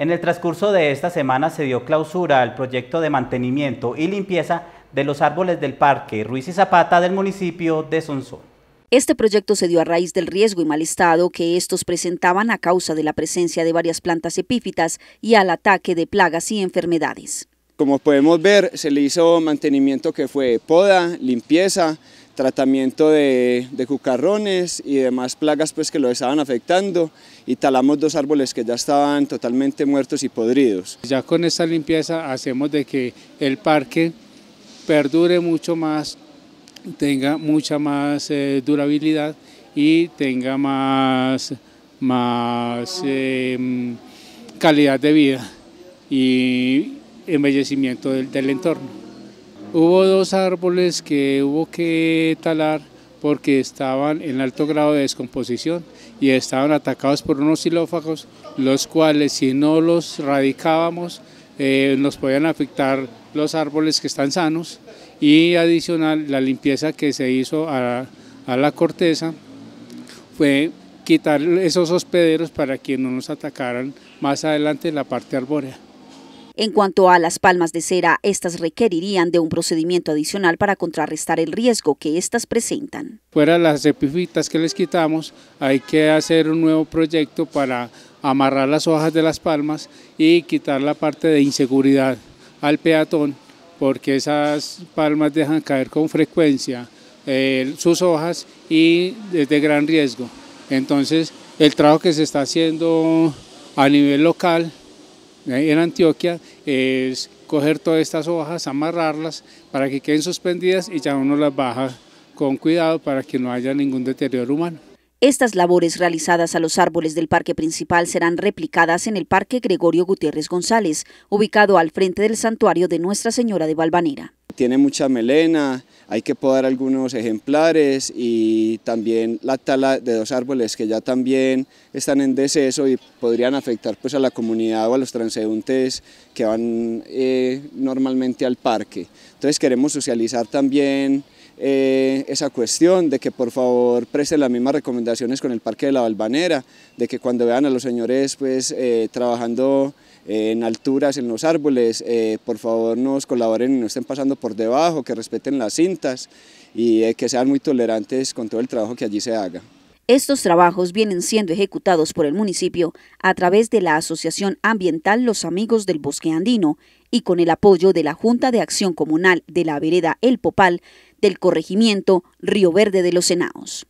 En el transcurso de esta semana se dio clausura al proyecto de mantenimiento y limpieza de los árboles del Parque Ruiz y Zapata del municipio de Sonsón. Este proyecto se dio a raíz del riesgo y mal estado que estos presentaban a causa de la presencia de varias plantas epífitas y al ataque de plagas y enfermedades. Como podemos ver, se le hizo mantenimiento que fue poda, limpieza, tratamiento de, cucarrones y demás plagas pues, que lo estaban afectando y talamos dos árboles que ya estaban totalmente muertos y podridos. Ya con esta limpieza hacemos de que el parque perdure mucho más, tenga mucha más eh, durabilidad y tenga más, más em, calidad de vida y embellecimiento del entorno. Hubo dos árboles que hubo que talar porque estaban en alto grado de descomposición y estaban atacados por unos xilófagos, los cuales si no los radicábamos eh, nos podían afectar los árboles que están sanos y adicional la limpieza que se hizo a, a la corteza fue quitar esos hospederos para que no nos atacaran más adelante la parte arbórea. En cuanto a las palmas de cera, estas requerirían de un procedimiento adicional para contrarrestar el riesgo que estas presentan. Fuera las epifitas que les quitamos, hay que hacer un nuevo proyecto para amarrar las hojas de las palmas y quitar la parte de inseguridad al peatón, porque esas palmas dejan caer con frecuencia eh, sus hojas y es de gran riesgo. Entonces, el trabajo que se está haciendo a nivel local eh, en Antioquia es coger todas estas hojas, amarrarlas para que queden suspendidas y ya uno las baja con cuidado para que no haya ningún deterioro humano. Estas labores realizadas a los árboles del parque principal serán replicadas en el Parque Gregorio Gutiérrez González, ubicado al frente del santuario de Nuestra Señora de Valvanera. Tiene mucha melena, hay que podar algunos ejemplares y también la tala de dos árboles que ya también están en deceso y podrían afectar pues a la comunidad o a los transeúntes que van eh, normalmente al parque. Entonces queremos socializar también eh, esa cuestión de que por favor presten las mismas recomendaciones con el Parque de la Balvanera, de que cuando vean a los señores pues eh, trabajando eh, en alturas, en los árboles, por favor nos colaboren y no estén pasando por debajo, que respeten las cintas y que sean muy tolerantes con todo el trabajo que allí se haga. Estos trabajos vienen siendo ejecutados por el municipio a través de la Asociación Ambiental Los Amigos del Bosque Andino y con el apoyo de la Junta de Acción Comunal de la Vereda El Popal del Corregimiento Río Verde de los Senaos.